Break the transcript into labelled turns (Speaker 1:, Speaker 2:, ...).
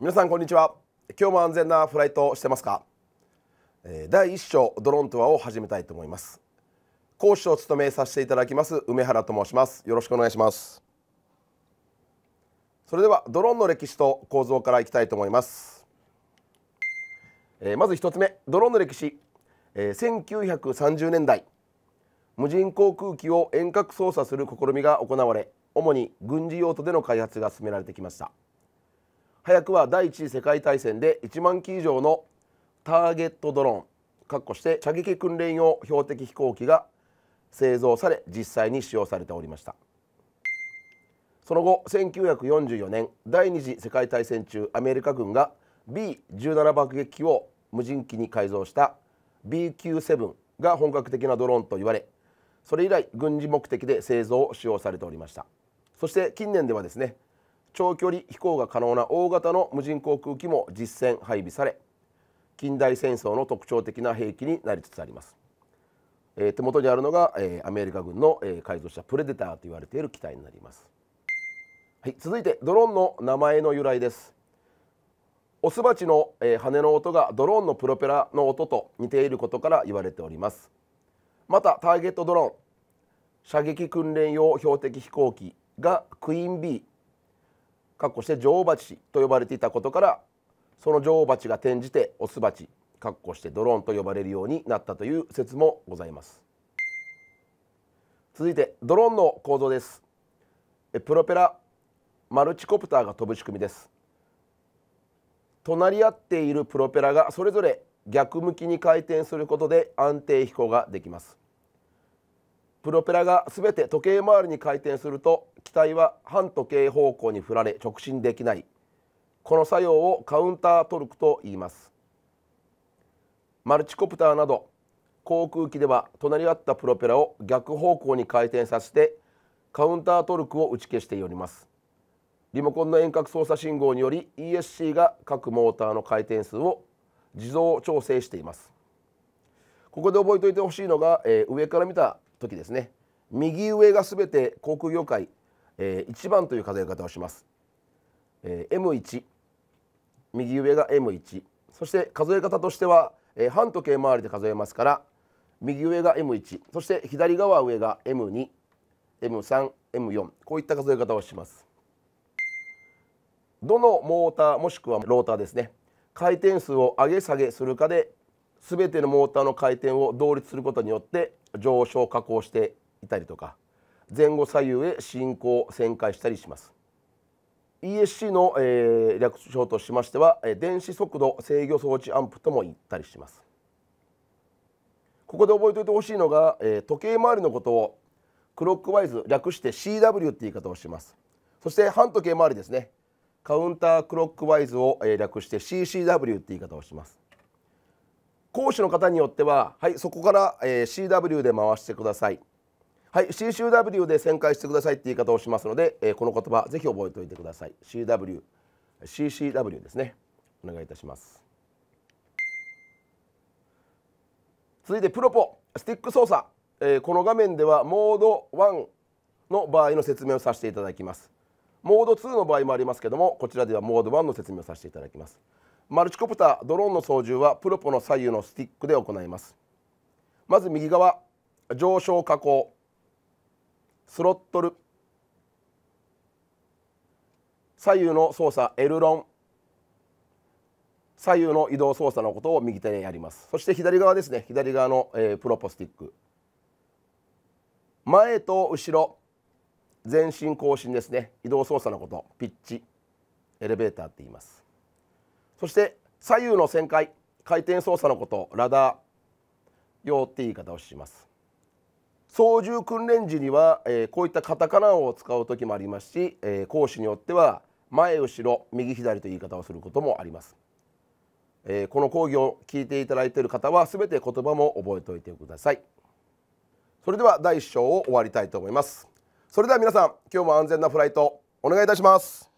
Speaker 1: 皆さんこんにちは今日も安全なフライトしてますか第1章ドローンとはを始めたいと思います講師を務めさせていただきます梅原と申しますよろしくお願いしますそれではドローンの歴史と構造からいきたいと思いますまず一つ目ドローンの歴史1930年代無人航空機を遠隔操作する試みが行われ主に軍事用途での開発が進められてきました早くは第一次世界大戦で1万機以上のターゲットドローンかっこして射撃訓練用標的飛行機が製造され実際に使用されておりましたその後1944年第二次世界大戦中アメリカ軍が B17 爆撃機を無人機に改造した BQ7 が本格的なドローンと言われそれ以来軍事目的で製造を使用されておりましたそして近年ではですね長距離飛行が可能な大型の無人航空機も実戦配備され近代戦争の特徴的な兵器になりつつあります、えー、手元にあるのが、えー、アメリカ軍の、えー、改造したプレデターと言われている機体になります、はい、続いてドローンの名前の由来ですオスバチの、えー、羽の音がドローンのプロペラの音と似ていることから言われておりますまたターゲットドローン射撃訓練用標的飛行機がクイーン B かっこして女王蜂と呼ばれていたことからその女王蜂が転じてオス蜂かっこしてドローンと呼ばれるようになったという説もございます続いてドローンの構造ですプロペラマルチコプターが飛ぶ仕組みです隣り合っているプロペラがそれぞれ逆向きに回転することで安定飛行ができますプロペラがすべて時計回りに回転すると機体は反時計方向に振られ直進できないこの作用をカウンタートルクと言いますマルチコプターなど航空機では隣り合ったプロペラを逆方向に回転させてカウンタートルクを打ち消しておりますリモコンの遠隔操作信号により ESC が各モーターの回転数を自動調整していますここで覚えておいてほしいのが、えー、上から見た時ですね右上が全て航空業界えー、1番という数え方をします、えー、M1 右上が M1 そして数え方としては、えー、半時計回りで数えますから右上が M1 そして左側上が M2M3M4 こういった数え方をしますどのモーターもしくはローターですね回転数を上げ下げするかで全てのモーターの回転を同率することによって上昇下降していたりとか前後左右へ進行旋回したりします ESC の、えー、略称としましては電子速度制御装置アンプとも言ったりしますここで覚えておいてほしいのが、えー、時計回りのことをクロックワイズ略して CW って言い方をしますそして反時計回りですねカウンタークロックワイズを、えー、略して CCW って言い方をします講師の方によってははいそこから、えー、CW で回してくださいはい、CCW で旋回してくださいって言い方をしますので、えー、この言葉ぜひ覚えておいてください CW CCW ですねお願いいたします続いてプロポスティック操作、えー、この画面ではモード1の場合の説明をさせていただきますモード2の場合もありますけどもこちらではモード1の説明をさせていただきますマルチコプタードローンの操縦はプロポの左右のスティックで行いますまず右側上昇下降スロットル左右の操作エルロン左右の移動操作のことを右手でやりますそして左側ですね左側の、えー、プロポスティック前と後ろ前進後進ですね移動操作のことピッチエレベーターって言いますそして左右の旋回回転操作のことラダー用って言い方をします操縦訓練時には、えー、こういったカタカナを使う時もありますし、えー、講師によっては前後ろ右左という言い方をすることもあります、えー、この講義を聞いていただいている方は全て言葉も覚えておいてくださいそれでは第1章を終わりたいと思いますそれでは皆さん今日も安全なフライトお願いいたします